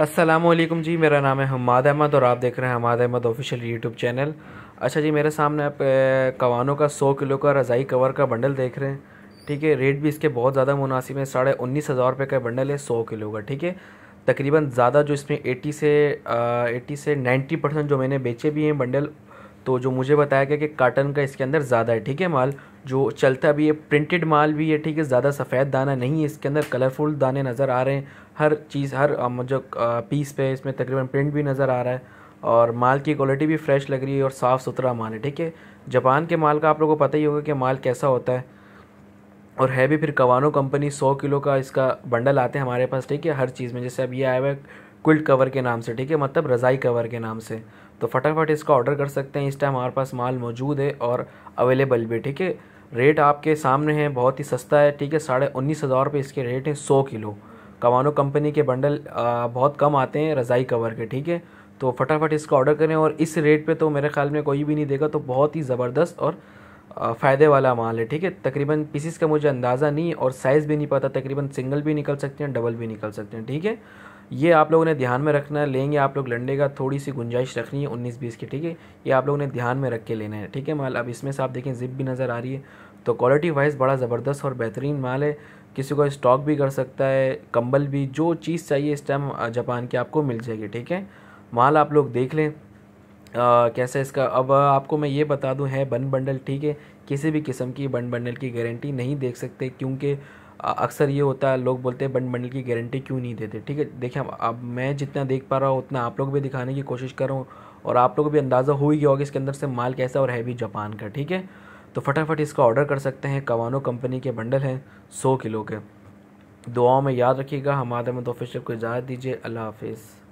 असलम जी मेरा नाम है हमाद अहमद और आप देख रहे हैं Hammad Ahmed official YouTube channel अच्छा जी मेरे सामने आप कवानों का सौ किलो का रज़ाई कवर का बंडल देख रहे हैं ठीक है रेट भी इसके बहुत ज़्यादा मुनासिब है साढ़े उन्नीस हज़ार रुपये का बंडल है सौ किलो का ठीक है तकरीबन ज़्यादा जो इसमें एटी से एटी से नाइन्टी परसेंट जो मैंने बेचे भी हैं बंडल तो जो मुझे बताया गया कि काटन का इसके अंदर ज़्यादा है ठीक है माल जो चलता भी है प्रिंटेड माल भी है ठीक है ज़्यादा सफ़ेद दाना नहीं है इसके अंदर कलरफुल दाने नज़र आ रहे हैं हर चीज़ हर जो पीस पे इसमें तकरीबन प्रिंट भी नज़र आ रहा है और माल की क्वालिटी भी फ्रेश लग रही है और साफ़ सुथरा माल है ठीक है जापान के माल का आप लोगों को पता ही होगा कि माल कैसा होता है और है भी फिर कवानो कंपनी सौ किलो का इसका बंडल आते हैं हमारे पास ठीक है हर चीज़ में जैसे अब ये आया हुआ है क्विल्ट कवर के नाम से ठीक है मतलब रज़ाई कवर के नाम से तो फटाफट इसका ऑर्डर कर सकते हैं इस टाइम हमारे पास माल मौजूद है और अवेलेबल भी ठीक है रेट आपके सामने है बहुत ही सस्ता है ठीक है साढ़े उन्नीस हज़ार रुपये इसके रेट हैं सौ किलो कवानो कंपनी के बंडल बहुत कम आते हैं रज़ाई कवर के ठीक है तो फटाफट इसका ऑर्डर करें और इस रेट पे तो मेरे ख्याल में कोई भी नहीं देगा तो बहुत ही ज़बरदस्त और फ़ायदे वाला माल है ठीक है तकरीबन पीसीस का मुझे अंदाज़ा नहीं और साइज़ भी नहीं पता तकरीबन सिंगल भी निकल सकते हैं डबल भी निकल सकते हैं ठीक है ये आप लोगों ने ध्यान में रखना है लेंगे आप लोग लंडे का थोड़ी सी गुंजाइश रखनी है उन्नीस बीस की ठीक है ये आप लोगों ने ध्यान में रख के लेना है ठीक है माल अब इसमें से आप देखें जिप भी नज़र आ रही है तो क्वालिटी वाइज बड़ा ज़बरदस्त और बेहतरीन माल है किसी को स्टॉक भी कर सकता है कंबल भी जो चीज़ चाहिए इस टाइम जापान की आपको मिल जाएगी ठीक है माल आप लोग देख लें कैसा इसका अब आपको मैं ये बता दूं है बन बंडल ठीक है किसी भी किस्म की बन बंडल की गारंटी नहीं देख सकते क्योंकि अक्सर ये होता है लोग बोलते हैं बन बंडल की गारंटी क्यों नहीं देते ठीक है देखिए अब मैं जितना देख पा रहा हूँ उतना आप लोग भी दिखाने की कोशिश कर रहा हूँ और आप लोग भी अंदाज़ा हो ही गया होगा इसके अंदर से माल कैसा और है भी जापान का ठीक है तो फटाफट इसका ऑर्डर कर सकते हैं कवानो कंपनी के बंडल हैं सौ किलो के दुआओं में याद रखिएगा हमारे तो ऑफिशियल को इजाज़त दीजिए अल्लाह हाफिज़